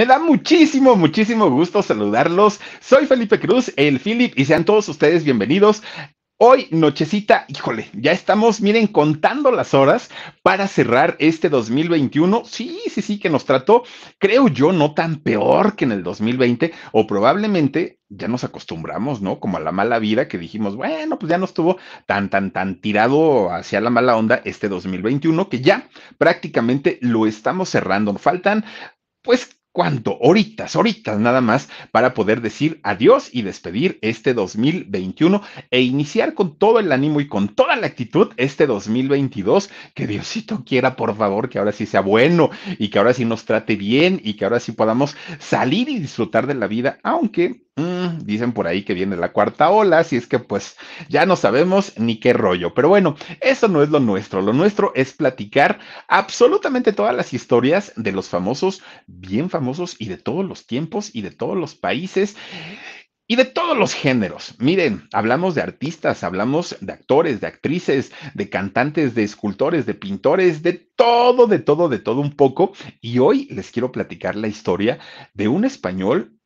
Me da muchísimo, muchísimo gusto saludarlos. Soy Felipe Cruz, el Philip, y sean todos ustedes bienvenidos Hoy, nochecita, híjole, ya estamos, miren, contando las horas para cerrar este 2021. Sí, sí, sí, que nos trató, creo yo, no tan peor que en el 2020, o probablemente ya nos acostumbramos, ¿no? Como a la mala vida que dijimos, bueno, pues ya no estuvo tan, tan, tan tirado hacia la mala onda este 2021, que ya prácticamente lo estamos cerrando. Faltan, pues, ¿Cuánto? Horitas, horitas nada más para poder decir adiós y despedir este 2021 e iniciar con todo el ánimo y con toda la actitud este 2022. Que Diosito quiera, por favor, que ahora sí sea bueno y que ahora sí nos trate bien y que ahora sí podamos salir y disfrutar de la vida, aunque Mm, dicen por ahí que viene la cuarta ola, si es que pues ya no sabemos ni qué rollo. Pero bueno, eso no es lo nuestro. Lo nuestro es platicar absolutamente todas las historias de los famosos, bien famosos y de todos los tiempos y de todos los países. Y de todos los géneros. Miren, hablamos de artistas, hablamos de actores, de actrices, de cantantes, de escultores, de pintores, de todo, de todo, de todo un poco. Y hoy les quiero platicar la historia de un español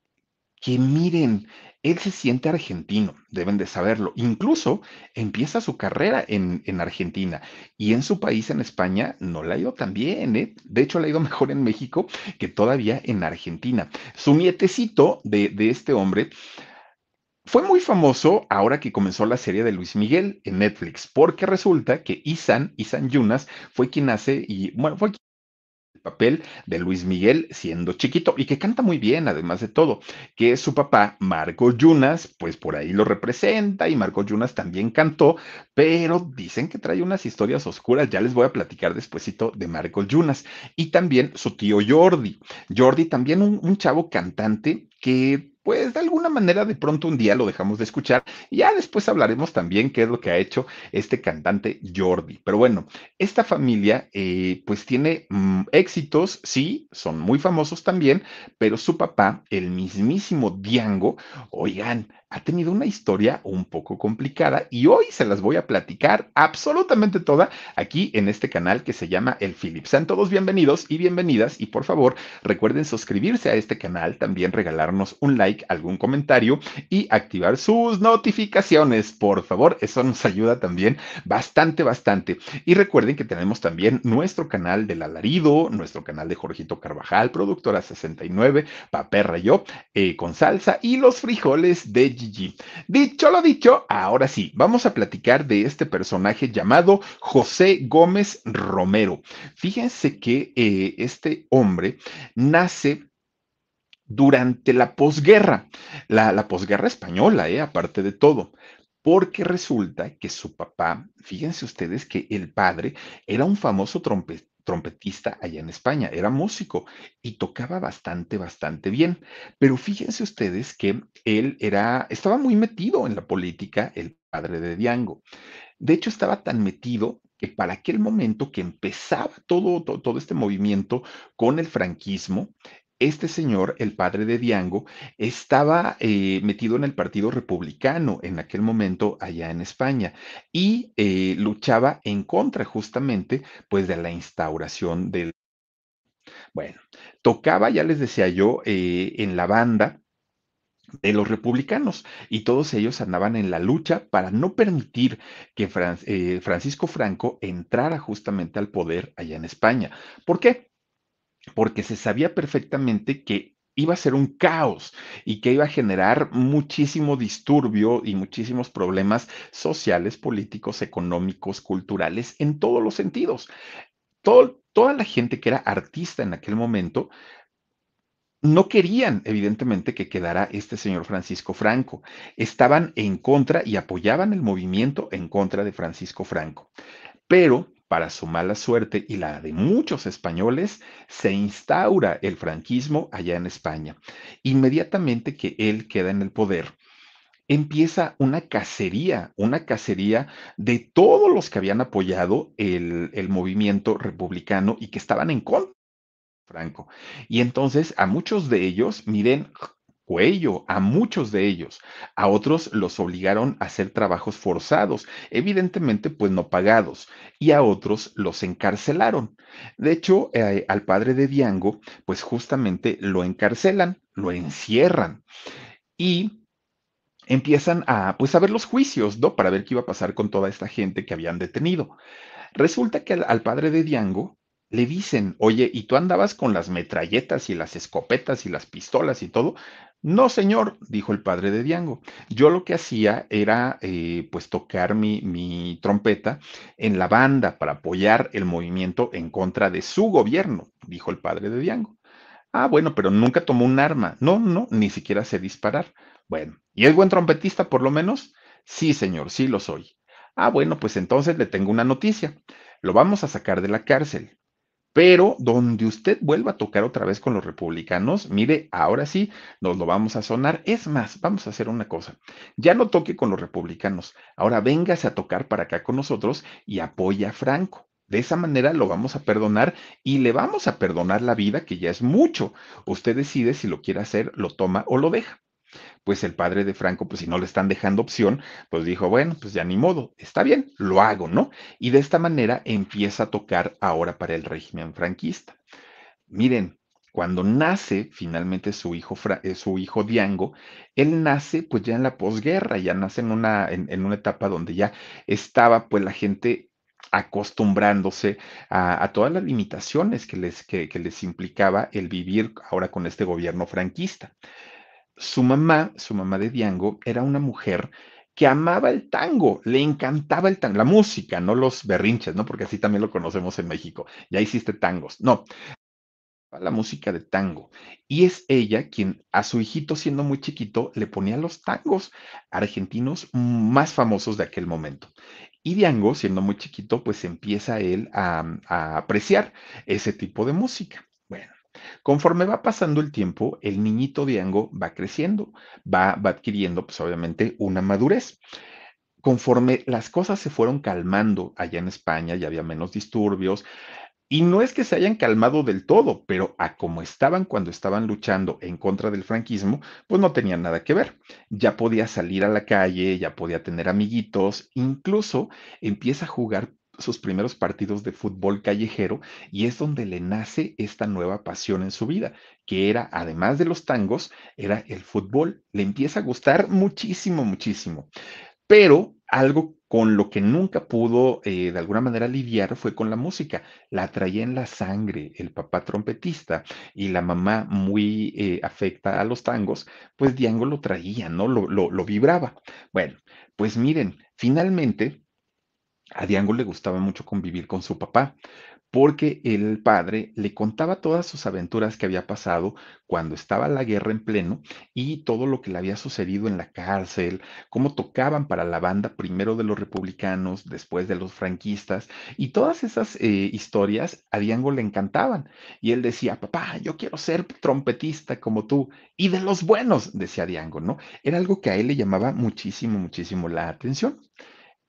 que miren, él se siente argentino, deben de saberlo. Incluso empieza su carrera en, Argentina y en su país, en España, no la ha ido tan bien. ¿eh? De hecho, la ha ido mejor en México que todavía en Argentina. Su nietecito de, este hombre fue muy famoso ahora que comenzó la serie de Luis Miguel en Netflix, porque resulta que Isan, Isan Yunas, fue quien hace y bueno, fue papel de Luis Miguel siendo chiquito y que canta muy bien además de todo, que su papá Marco Yunas, pues por ahí lo representa y Marco Yunas también cantó, pero dicen que trae unas historias oscuras, ya les voy a platicar despuesito de Marco Yunas y también su tío Jordi, Jordi también un chavo cantante que pues de alguna manera de pronto un día lo dejamos de escuchar y ya después hablaremos también qué es lo que ha hecho este cantante Jordi. Pero bueno, esta familia eh, pues tiene mm, éxitos, sí, son muy famosos también, pero su papá, el mismísimo Diango, oigan, ha tenido una historia un poco complicada y hoy se las voy a platicar absolutamente toda aquí en este canal que se llama El Philip. Sean todos bienvenidos y bienvenidas y por favor recuerden suscribirse a este canal, también regalarnos un like, algún comentario y activar sus notificaciones, por favor, eso nos ayuda también bastante, bastante. Y recuerden que tenemos también nuestro canal del alarido, nuestro canal de Jorgito Carvajal, productora 69, Paperra y eh, con salsa y los frijoles de Dicho lo dicho, ahora sí, vamos a platicar de este personaje llamado José Gómez Romero. Fíjense que eh, este hombre nace durante la posguerra, la, posguerra española, eh, aparte de todo porque resulta que su papá, fíjense ustedes que el padre era un famoso trompetista trompetista allá en España, era músico y tocaba bastante, bastante bien. Pero fíjense ustedes que él era, estaba muy metido en la política, el padre de Diango. De hecho, estaba tan metido que para aquel momento que empezaba todo, todo, todo este movimiento con el franquismo, este señor, el padre de Diango, estaba eh, metido en el Partido Republicano en aquel momento allá en España y eh, luchaba en contra justamente pues de la instauración del... Bueno, tocaba, ya les decía yo, eh, en la banda de los republicanos y todos ellos andaban en la lucha para no permitir que Francisco Franco entrara justamente al poder allá en España. ¿Por qué? porque se sabía perfectamente que iba a ser un caos y que iba a generar muchísimo disturbio y muchísimos problemas sociales, políticos, económicos, culturales, en todos los sentidos. toda la gente que era artista en aquel momento no querían, evidentemente, que quedara este señor Francisco Franco. Estaban en contra y apoyaban el movimiento en contra de Francisco Franco. Pero para su mala suerte y la de muchos españoles, se instaura el franquismo allá en España. Inmediatamente que él queda en el poder, empieza una cacería, una cacería de todos los que habían apoyado el, movimiento republicano y que estaban en contra Franco. Y entonces a muchos de ellos, miren, cuello a muchos de ellos. A otros los obligaron a hacer trabajos forzados, evidentemente pues no pagados, y a otros los encarcelaron. De hecho, eh, al padre de Diango pues justamente lo encarcelan, lo encierran y empiezan a pues a ver los juicios, ¿no? Para ver qué iba a pasar con toda esta gente que habían detenido. Resulta que al, al padre de Diango le dicen, oye, ¿y tú andabas con las metralletas y las escopetas y las pistolas y todo? No, señor, dijo el padre de Diango. Yo lo que hacía era eh, pues tocar mi, mi trompeta en la banda para apoyar el movimiento en contra de su gobierno, dijo el padre de Diango. Ah, bueno, pero nunca tomó un arma. No, no, ni siquiera sé disparar. Bueno, ¿y es buen trompetista por lo menos? Sí, señor, sí lo soy. Ah, bueno, pues entonces le tengo una noticia. Lo vamos a sacar de la cárcel. Pero donde usted vuelva a tocar otra vez con los republicanos, mire, ahora sí nos lo vamos a sonar. Es más, vamos a hacer una cosa. Ya no toque con los republicanos. Ahora véngase a tocar para acá con nosotros y apoya a Franco. De esa manera lo vamos a perdonar y le vamos a perdonar la vida, que ya es mucho. Usted decide si lo quiere hacer, lo toma o lo deja pues el padre de Franco, pues si no le están dejando opción, pues dijo, bueno, pues ya ni modo, está bien, lo hago, ¿no? Y de esta manera empieza a tocar ahora para el régimen franquista. Miren, cuando nace finalmente su hijo, eh, su hijo Diango, él nace pues ya en la posguerra, ya nace en una, una etapa donde ya estaba pues la gente acostumbrándose a, todas las limitaciones que les, que les implicaba el vivir ahora con este gobierno franquista su mamá, su mamá de Diango, era una mujer que amaba el tango, le encantaba el tango, la música, no los berrinches, ¿no? Porque así también lo conocemos en México. Ya hiciste tangos. No, la música de tango. Y es ella quien a su hijito, siendo muy chiquito, le ponía los tangos argentinos más famosos de aquel momento. Y Diango, siendo muy chiquito, pues empieza él a apreciar ese tipo de música. Conforme va pasando el tiempo, el niñito Diango va creciendo, va, va adquiriendo, pues obviamente, una madurez conforme las cosas se fueron calmando allá en España, ya había menos disturbios, y no es que se hayan calmado del todo, pero a como estaban cuando estaban luchando en contra del franquismo, pues no tenían nada que ver. Ya podía salir a la calle, ya podía tener amiguitos, incluso empieza a jugar sus primeros partidos de fútbol callejero y es donde le nace esta nueva pasión en su vida, que era, además de los tangos, era el fútbol. Le empieza a gustar muchísimo, muchísimo. Pero algo con lo que nunca pudo eh, de alguna manera lidiar fue con la música. La traía en la sangre el papá trompetista y la mamá muy eh, afecta a los tangos, pues Diango lo traía, ¿no? lo, lo vibraba. Bueno, pues miren, finalmente a Diango le gustaba mucho convivir con su papá, porque el padre le contaba todas sus aventuras que había pasado cuando estaba la guerra en pleno y todo lo que le había sucedido en la cárcel, cómo tocaban para la banda primero de los republicanos, después de los franquistas, y todas esas eh, historias a Diango le encantaban. Y él decía, papá, yo quiero ser trompetista como tú, y de los buenos, decía Diango, ¿no? Era algo que a él le llamaba muchísimo, muchísimo la atención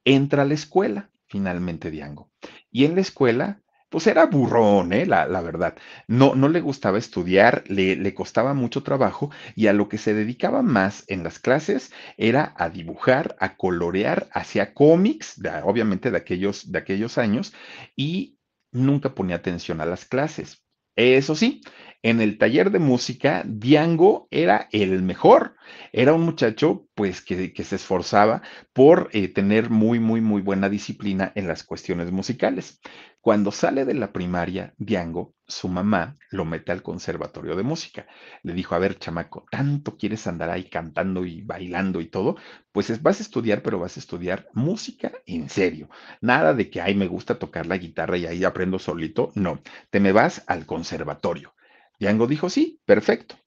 entra a la escuela, finalmente Diango. Y en la escuela, pues era burrón, ¿eh? la, verdad. No, no le gustaba estudiar, le, costaba mucho trabajo y a lo que se dedicaba más en las clases era a dibujar, a colorear, hacía cómics, obviamente de aquellos, de aquellos años, y nunca ponía atención a las clases. Eso sí, en el taller de música, Diango era el mejor. Era un muchacho, pues, que, se esforzaba por eh, tener muy, muy, muy buena disciplina en las cuestiones musicales. Cuando sale de la primaria, Diango, su mamá, lo mete al conservatorio de música. Le dijo, a ver, chamaco, tanto quieres andar ahí cantando y bailando y todo, pues vas a estudiar, pero vas a estudiar música en serio. Nada de que, ay, me gusta tocar la guitarra y ahí aprendo solito. No, te me vas al conservatorio. Diango dijo, sí, perfecto.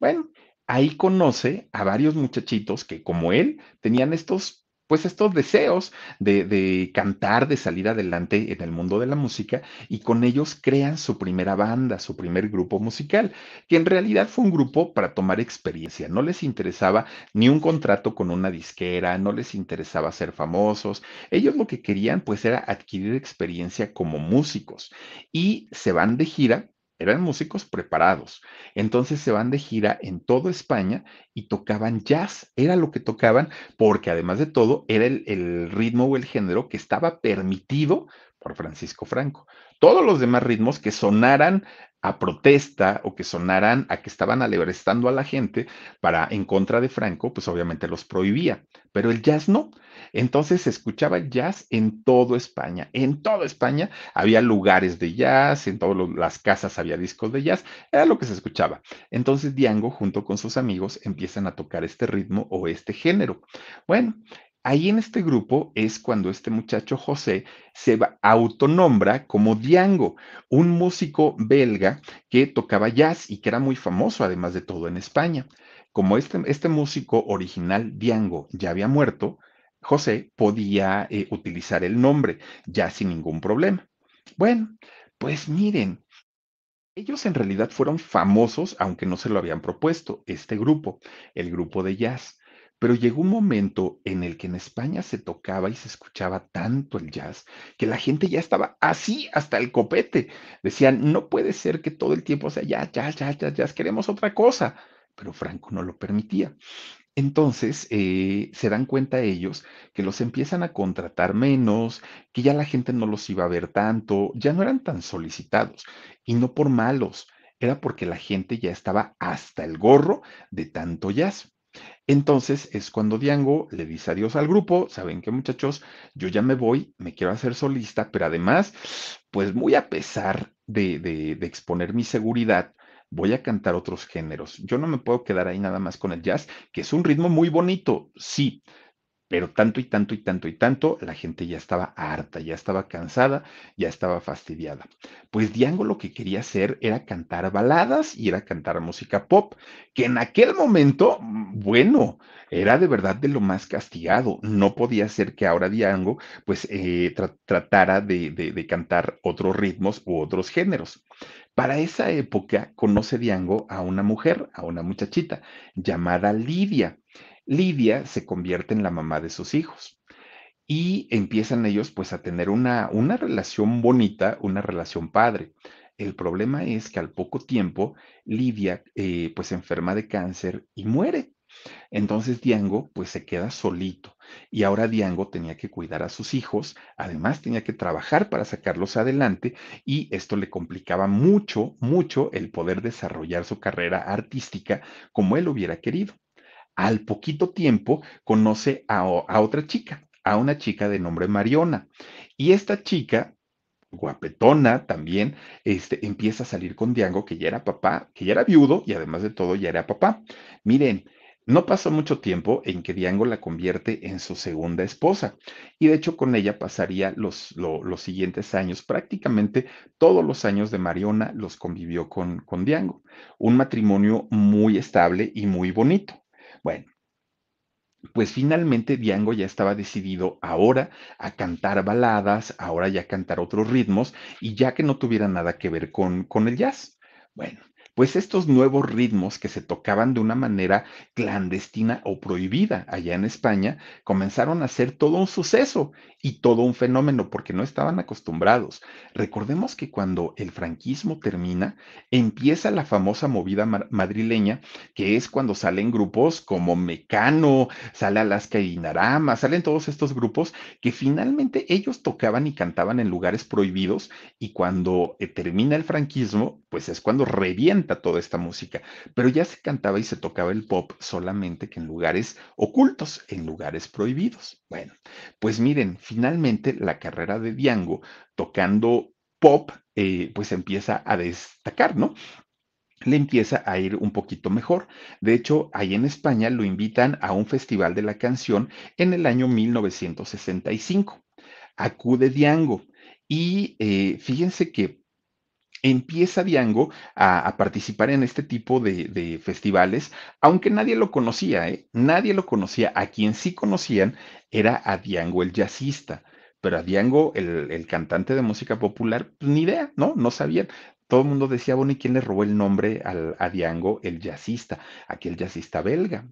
Bueno, ahí conoce a varios muchachitos que, como él, tenían estos pues estos deseos de, cantar, de salir adelante en el mundo de la música y con ellos crean su primera banda, su primer grupo musical, que en realidad fue un grupo para tomar experiencia. No les interesaba ni un contrato con una disquera, no les interesaba ser famosos. Ellos lo que querían pues era adquirir experiencia como músicos y se van de gira eran músicos preparados. Entonces se van de gira en toda España y tocaban jazz, era lo que tocaban, porque además de todo era el, ritmo o el género que estaba permitido por Francisco Franco. Todos los demás ritmos que sonaran a protesta o que sonaran a que estaban alebrestando a la gente para en contra de Franco, pues obviamente los prohibía, pero el jazz no. Entonces se escuchaba jazz en toda España, en toda España había lugares de jazz, en todas las casas había discos de jazz, era lo que se escuchaba. Entonces Diango junto con sus amigos empiezan a tocar este ritmo o este género. Bueno, Ahí en este grupo es cuando este muchacho José se autonombra como Diango, un músico belga que tocaba jazz y que era muy famoso además de todo en España. Como este, este músico original Diango ya había muerto, José podía eh, utilizar el nombre ya sin ningún problema. Bueno, pues miren, ellos en realidad fueron famosos aunque no se lo habían propuesto, este grupo, el grupo de jazz. Pero llegó un momento en el que en España se tocaba y se escuchaba tanto el jazz que la gente ya estaba así hasta el copete. Decían, no puede ser que todo el tiempo sea ya, ya, ya, ya, ya, queremos otra cosa. Pero Franco no lo permitía. Entonces eh, se dan cuenta ellos que los empiezan a contratar menos, que ya la gente no los iba a ver tanto, ya no eran tan solicitados y no por malos, era porque la gente ya estaba hasta el gorro de tanto jazz. Entonces es cuando Diango le dice adiós al grupo, saben que muchachos, yo ya me voy, me quiero hacer solista, pero además, pues muy a pesar de, de exponer mi seguridad, voy a cantar otros géneros. Yo no me puedo quedar ahí nada más con el jazz, que es un ritmo muy bonito, sí, pero tanto y tanto y tanto y tanto, la gente ya estaba harta, ya estaba cansada, ya estaba fastidiada. Pues Diango lo que quería hacer era cantar baladas y era cantar música pop, que en aquel momento, mm, bueno, era de verdad de lo más castigado. No podía ser que ahora Diango pues eh, tratara de, de cantar otros ritmos u otros géneros. Para esa época conoce Diango a una mujer, a una muchachita llamada Lidia Lidia se convierte en la mamá de sus hijos y empiezan ellos pues a tener una, una relación bonita, una relación padre. El problema es que al poco tiempo Lidia eh, pues enferma de cáncer y muere. Entonces Diango pues se queda solito y ahora Diango tenía que cuidar a sus hijos, además tenía que trabajar para sacarlos adelante y esto le complicaba mucho, mucho el poder desarrollar su carrera artística como él hubiera querido al poquito tiempo conoce a, otra chica, a una chica de nombre Mariona. Y esta chica guapetona también, este, empieza a salir con Diango, que ya era papá, que ya era viudo y además de todo ya era papá. Miren, no pasó mucho tiempo en que Diango la convierte en su segunda esposa y de hecho con ella pasaría los, los siguientes años, prácticamente todos los años de Mariona los convivió con, con Diango. Un matrimonio muy estable y muy bonito. Bueno, pues finalmente Diango ya estaba decidido ahora a cantar baladas, ahora ya cantar otros ritmos y ya que no tuviera nada que ver con, con el jazz. Bueno, pues estos nuevos ritmos que se tocaban de una manera clandestina o prohibida allá en España comenzaron a ser todo un suceso y todo un fenómeno porque no estaban acostumbrados. Recordemos que cuando el franquismo termina, empieza la famosa movida madrileña, que es cuando salen grupos como Mecano, sale Alaska y Dinarama, salen todos estos grupos que finalmente ellos tocaban y cantaban en lugares prohibidos y cuando eh, termina el franquismo, pues es cuando revienta toda esta música, pero ya se cantaba y se tocaba el pop solamente que en lugares ocultos, en lugares prohibidos. Bueno, pues miren, finalmente la carrera de Diango tocando pop, eh, pues empieza a destacar, ¿no? le empieza a ir un poquito mejor. De hecho, ahí en España lo invitan a un festival de la canción en el año 1965. Acude Diango y eh, fíjense que empieza Diango a, participar en este tipo de, festivales, aunque nadie lo conocía, ¿eh? nadie lo conocía. A quien sí conocían era a Diango el jazzista, pero a Diango el, cantante de música popular, pues, ni idea, ¿no? No sabían. Todo el mundo decía, bueno, ¿y quién le robó el nombre al, a Diango el jazzista? Aquel jazzista belga.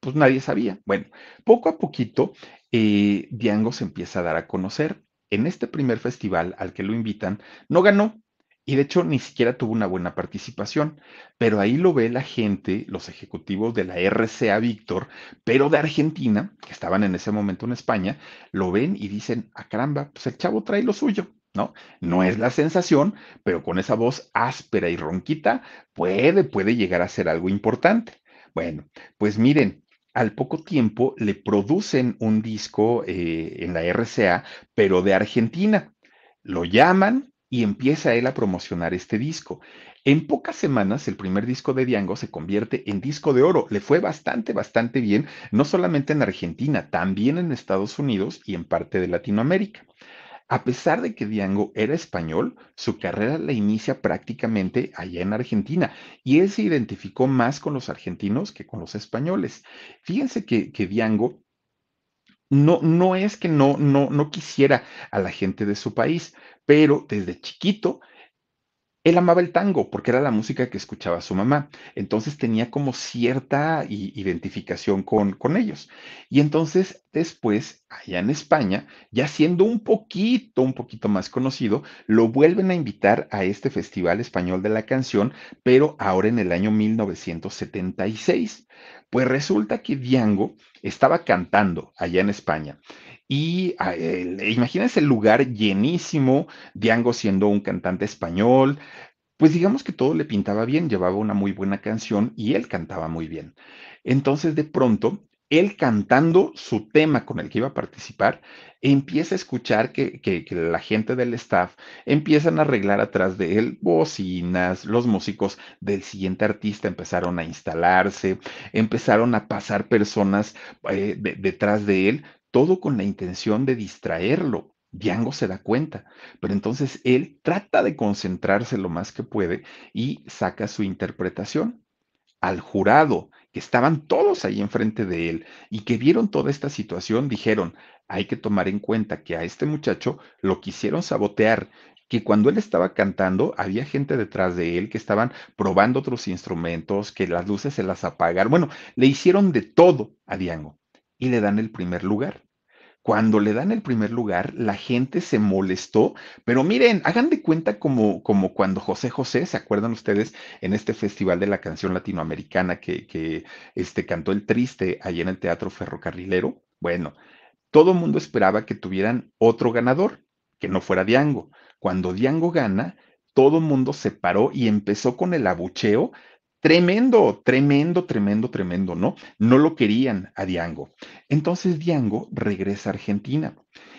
Pues nadie sabía. Bueno, poco a poquito, eh, Diango se empieza a dar a conocer en este primer festival al que lo invitan, no ganó, y de hecho, ni siquiera tuvo una buena participación, pero ahí lo ve la gente, los ejecutivos de la RCA Víctor, pero de Argentina, que estaban en ese momento en España, lo ven y dicen, a ah, caramba, pues el chavo trae lo suyo, ¿no? No es la sensación, pero con esa voz áspera y ronquita puede, puede llegar a ser algo importante. Bueno, pues miren, al poco tiempo le producen un disco eh, en la RCA, pero de Argentina. Lo llaman, y empieza él a promocionar este disco. En pocas semanas, el primer disco de Diango se convierte en disco de oro. Le fue bastante, bastante bien, no solamente en Argentina, también en Estados Unidos y en parte de Latinoamérica. A pesar de que Diango era español, su carrera la inicia prácticamente allá en Argentina y él se identificó más con los argentinos que con los españoles. Fíjense que, que Diango no, no es que no, no, no quisiera a la gente de su país, pero desde chiquito él amaba el tango porque era la música que escuchaba su mamá, entonces tenía como cierta identificación con, con ellos. Y entonces después, allá en España, ya siendo un poquito, un poquito más conocido, lo vuelven a invitar a este Festival Español de la Canción, pero ahora en el año 1976. Pues resulta que Diango estaba cantando allá en España y eh, imagínense el lugar llenísimo, Diango siendo un cantante español, pues digamos que todo le pintaba bien, llevaba una muy buena canción y él cantaba muy bien. Entonces de pronto, él cantando su tema con el que iba a participar, empieza a escuchar que, la gente del staff empiezan a arreglar atrás de él bocinas, los músicos del siguiente artista empezaron a instalarse, empezaron a pasar personas eh, detrás de él todo con la intención de distraerlo. Diango se da cuenta, pero entonces él trata de concentrarse lo más que puede y saca su interpretación. Al jurado, que estaban todos ahí enfrente de él y que vieron toda esta situación, dijeron, hay que tomar en cuenta que a este muchacho lo quisieron sabotear, que cuando él estaba cantando había gente detrás de él que estaban probando otros instrumentos, que las luces se las apagaron. Bueno, le hicieron de todo a Diango y le dan el primer lugar. Cuando le dan el primer lugar, la gente se molestó, pero miren, hagan de cuenta como, como cuando José José, ¿se acuerdan ustedes? En este festival de la canción latinoamericana que, este, cantó El Triste allí en el Teatro Ferrocarrilero. Bueno, todo el mundo esperaba que tuvieran otro ganador, que no fuera Diango. Cuando Diango gana, todo el mundo se paró y empezó con el abucheo Tremendo, tremendo, tremendo, tremendo, ¿no? No lo querían a Diango. Entonces Diango regresa a Argentina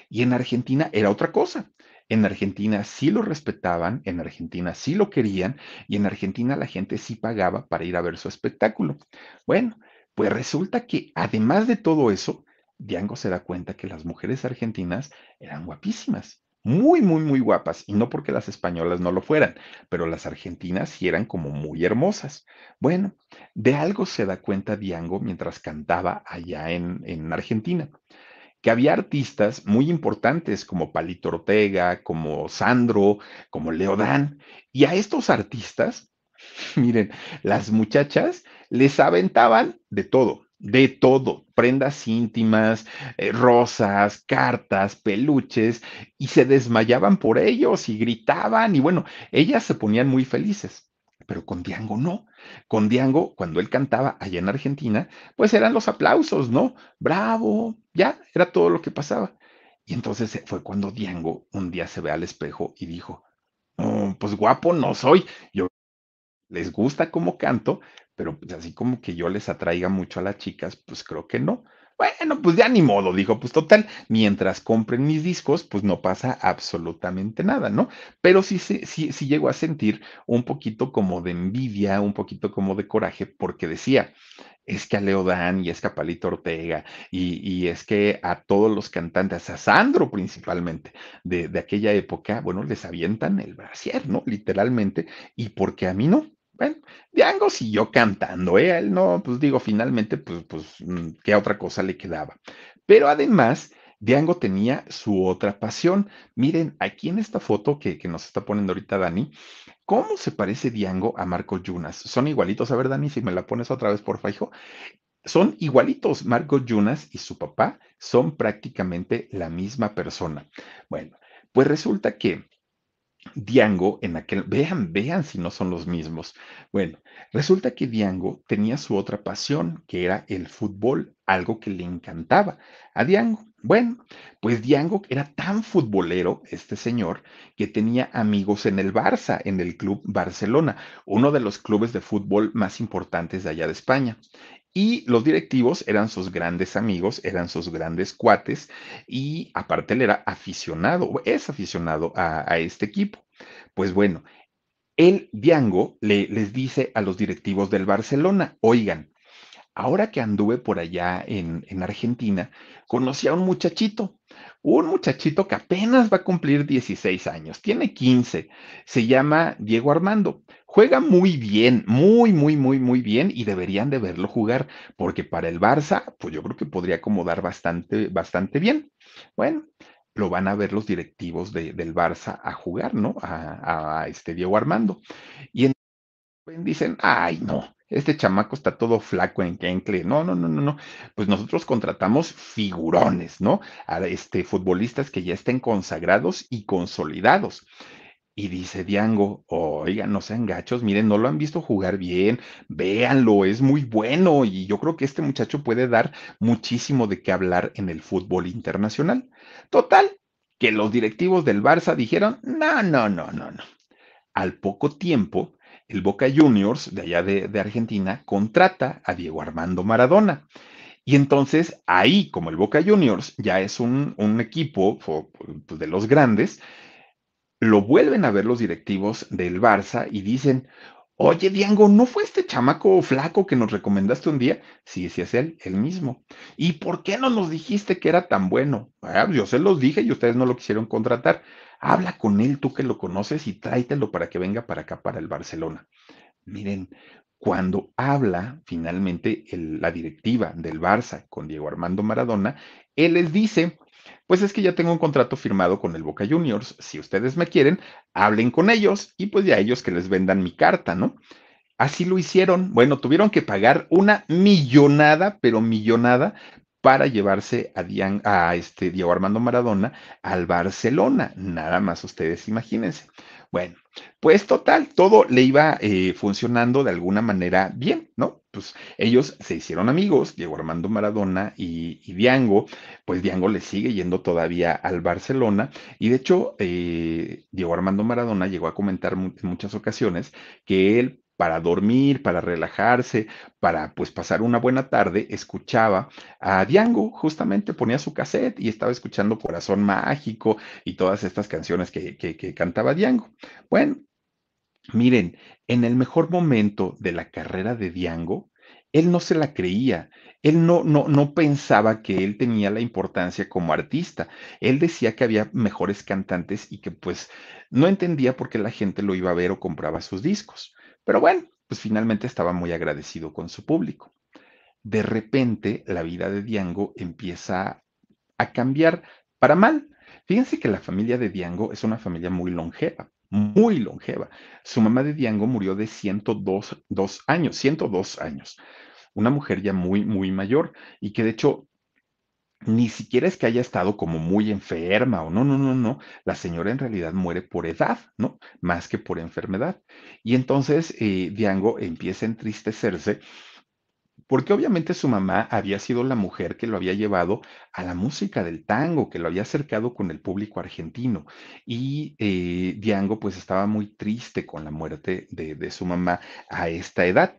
y en Argentina era otra cosa. En Argentina sí lo respetaban, en Argentina sí lo querían y en Argentina la gente sí pagaba para ir a ver su espectáculo. Bueno, pues resulta que además de todo eso, Diango se da cuenta que las mujeres argentinas eran guapísimas muy, muy, muy guapas, y no porque las españolas no lo fueran, pero las argentinas sí eran como muy hermosas. Bueno, de algo se da cuenta Diango mientras cantaba allá en, en Argentina, que había artistas muy importantes como Palito Ortega, como Sandro, como Leodán, y a estos artistas, miren, las muchachas les aventaban de todo de todo, prendas íntimas, eh, rosas, cartas, peluches, y se desmayaban por ellos y gritaban, y bueno, ellas se ponían muy felices. Pero con Diango no. Con Diango, cuando él cantaba allá en Argentina, pues eran los aplausos, ¿no? Bravo, ya, era todo lo que pasaba. Y entonces eh, fue cuando Diango un día se ve al espejo y dijo, pues guapo no soy, yo les gusta cómo canto, pero pues así como que yo les atraiga mucho a las chicas, pues creo que no. Bueno, pues ya ni modo, dijo, pues total, mientras compren mis discos, pues no pasa absolutamente nada, ¿no? Pero sí, sí, sí, llego a sentir un poquito como de envidia, un poquito como de coraje, porque decía, es que a Dan y es que a Palito Ortega y, es que a todos los cantantes, a Sandro principalmente, de, de aquella época, bueno, les avientan el brasier, ¿no? Literalmente, y porque a mí no. Bueno, Diango siguió cantando, ¿eh? Él no, pues digo, finalmente, pues, pues, mm, ¿qué otra cosa le quedaba? Pero además, Diango tenía su otra pasión. Miren, aquí en esta foto que, nos está poniendo ahorita Dani, ¿cómo se parece Diango a Marco Yunas? Son igualitos. A ver, Dani, si me la pones otra vez, por hijo. Son igualitos. Marco Yunas y su papá son prácticamente la misma persona. Bueno, pues resulta que Diango en aquel, vean, vean si no son los mismos. Bueno, resulta que Diango tenía su otra pasión, que era el fútbol, algo que le encantaba a Diango. Bueno, pues Diango era tan futbolero, este señor, que tenía amigos en el Barça, en el Club Barcelona, uno de los clubes de fútbol más importantes de allá de España. Y los directivos eran sus grandes amigos, eran sus grandes cuates y aparte él era aficionado, es aficionado a, este equipo. Pues bueno, el Diango les dice a los directivos del Barcelona, oigan, ahora que anduve por allá en, en, Argentina, conocí a un muchachito, un muchachito que apenas va a cumplir 16 años, tiene 15, se llama Diego Armando juega muy bien, muy, muy, muy, muy bien y deberían de verlo jugar, porque para el Barça, pues yo creo que podría acomodar bastante, bastante bien. Bueno, lo van a ver los directivos del Barça a jugar, ¿no? A, este Diego Armando. Y pues, dicen, ay, no, este chamaco está todo flaco en Kencle. No, no, no, no, no. Pues nosotros contratamos figurones, ¿no? A este, futbolistas que ya estén consagrados y consolidados. Y dice Diango, oigan, no sean gachos, miren, no lo han visto jugar bien, véanlo, es muy bueno y yo creo que este muchacho puede dar muchísimo de qué hablar en el fútbol internacional. Total, que los directivos del Barça dijeron, no, no, no, no, no. Al poco tiempo, el Boca Juniors de allá de, Argentina contrata a Diego Armando Maradona. Y entonces ahí, como el Boca Juniors ya es un, equipo pues, de los grandes, lo vuelven a ver los directivos del Barça y dicen, Oye, Diango, ¿no fue este chamaco flaco que nos recomendaste un día? Sí, sí es él, él mismo. ¿Y por qué no nos dijiste que era tan bueno? Ah, yo se los dije y ustedes no lo quisieron contratar. Habla con él, tú que lo conoces, y tráetelo para que venga para acá, para el Barcelona. Miren, cuando habla finalmente la directiva del Barça con Diego Armando Maradona, él les dice, pues es que ya tengo un contrato firmado con el Boca Juniors. Si ustedes me quieren, hablen con ellos y pues ya ellos que les vendan mi carta, ¿no? Así lo hicieron. Bueno, tuvieron que pagar una millonada, pero millonada, para llevarse a, a este Diego Armando Maradona al Barcelona. Nada más ustedes imagínense. Bueno, pues total, todo le iba eh, funcionando de alguna manera bien, ¿no? Pues ellos se hicieron amigos, Diego Armando Maradona y, Diango, pues Diango le sigue yendo todavía al Barcelona y de hecho eh, Diego Armando Maradona llegó a comentar en muchas ocasiones que él para dormir, para relajarse, para pues pasar una buena tarde, escuchaba a Diango, justamente ponía su cassette y estaba escuchando Corazón Mágico y todas estas canciones que, que, cantaba Diango. Bueno, miren, en el mejor momento de la carrera de Diango, él no se la creía, él no, no pensaba que él tenía la importancia como artista, él decía que había mejores cantantes y que pues no entendía por qué la gente lo iba a ver o compraba sus discos. Pero bueno, pues finalmente estaba muy agradecido con su público. De repente, la vida de Diango empieza a cambiar para mal. Fíjense que la familia de Diango es una familia muy longeva, muy longeva. Su mamá de Diango murió de 102 dos años, 102 años. Una mujer ya muy, muy mayor y que de hecho ni siquiera es que haya estado como muy enferma o no, no, no, no. La señora en realidad muere por edad, ¿no? Más que por enfermedad. Y entonces eh, Diango empieza a entristecerse porque obviamente su mamá había sido la mujer que lo había llevado a la música del tango, que lo había acercado con el público argentino. Y eh, Diango pues estaba muy triste con la muerte de, de su mamá a esta edad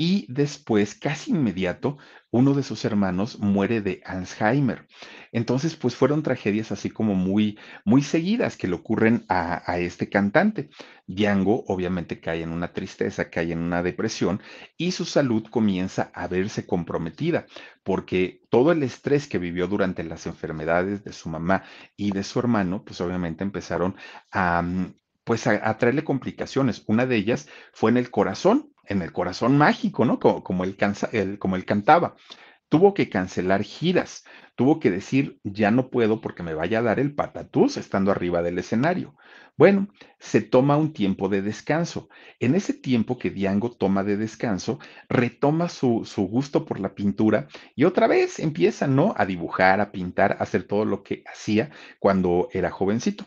y después, casi inmediato, uno de sus hermanos muere de Alzheimer. Entonces, pues fueron tragedias así como muy, muy seguidas que le ocurren a, este cantante. Diango, obviamente cae en una tristeza, cae en una depresión y su salud comienza a verse comprometida porque todo el estrés que vivió durante las enfermedades de su mamá y de su hermano, pues obviamente empezaron a, mm, pues a traerle complicaciones. Una de ellas fue en el corazón, en el corazón mágico, ¿no? Como, como él, como cantaba. Tuvo que cancelar giras, tuvo que decir, ya no puedo porque me vaya a dar el patatús estando arriba del escenario. Bueno, se toma un tiempo de descanso. En ese tiempo que Diango toma de descanso, retoma su, su, gusto por la pintura y otra vez empieza, ¿no? A dibujar, a pintar, a hacer todo lo que hacía cuando era jovencito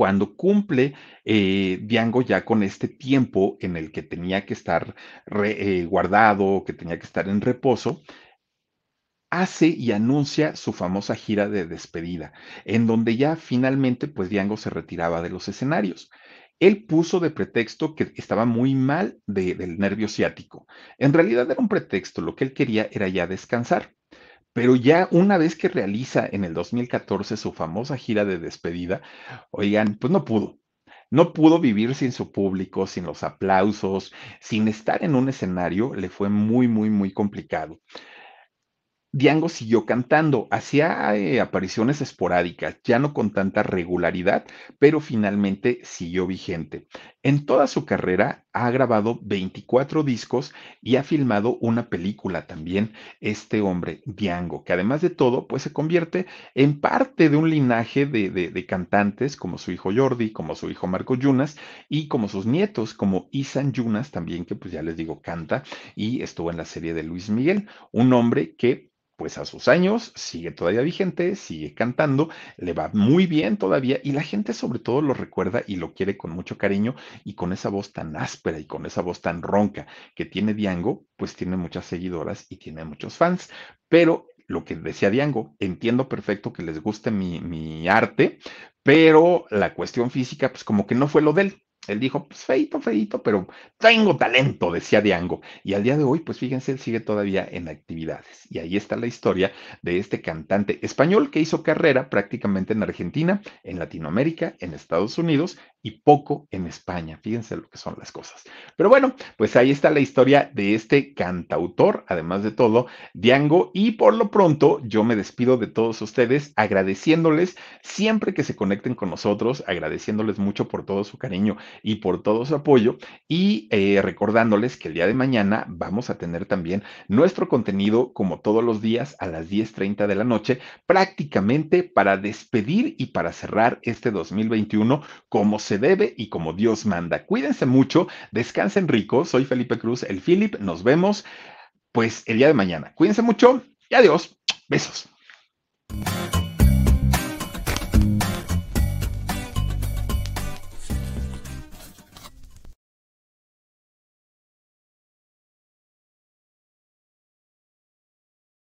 cuando cumple eh, Django ya con este tiempo en el que tenía que estar eh, guardado, que tenía que estar en reposo, hace y anuncia su famosa gira de despedida, en donde ya finalmente pues Django se retiraba de los escenarios. Él puso de pretexto que estaba muy mal del nervio ciático. En realidad era un pretexto, lo que él quería era ya descansar. Pero ya una vez que realiza en el 2014 su famosa gira de despedida, oigan, pues no pudo. No pudo vivir sin su público, sin los aplausos, sin estar en un escenario, le fue muy, muy, muy complicado. Diango siguió cantando, hacía eh, apariciones esporádicas, ya no con tanta regularidad, pero finalmente siguió vigente. En toda su carrera ha grabado 24 discos y ha filmado una película también, este hombre, Diango, que además de todo, pues se convierte en parte de un linaje de, de, de cantantes como su hijo Jordi, como su hijo Marco Yunas y como sus nietos, como Isan Yunas también, que pues ya les digo, canta y estuvo en la serie de Luis Miguel, un hombre que pues a sus años sigue todavía vigente, sigue cantando, le va muy bien todavía y la gente sobre todo lo recuerda y lo quiere con mucho cariño y con esa voz tan áspera y con esa voz tan ronca que tiene Diango, pues tiene muchas seguidoras y tiene muchos fans, pero lo que decía Diango, entiendo perfecto que les guste mi, mi arte, pero la cuestión física, pues como que no fue lo de él, él dijo, pues feito, feito, pero tengo talento, decía Diango. Y al día de hoy, pues fíjense, él sigue todavía en actividades. Y ahí está la historia de este cantante español que hizo carrera prácticamente en Argentina, en Latinoamérica, en Estados Unidos y poco en España. Fíjense lo que son las cosas. Pero bueno, pues ahí está la historia de este cantautor, además de todo, Diango. Y por lo pronto, yo me despido de todos ustedes agradeciéndoles siempre que se conecten con nosotros, agradeciéndoles mucho por todo su cariño y por todo su apoyo. Y eh, recordándoles que el día de mañana vamos a tener también nuestro contenido, como todos los días, a las 10:30 de la noche, prácticamente para despedir y para cerrar este 2021 como se debe y como Dios manda. Cuídense mucho, descansen rico. Soy Felipe Cruz, el Philip. Nos vemos pues el día de mañana. Cuídense mucho y adiós. Besos.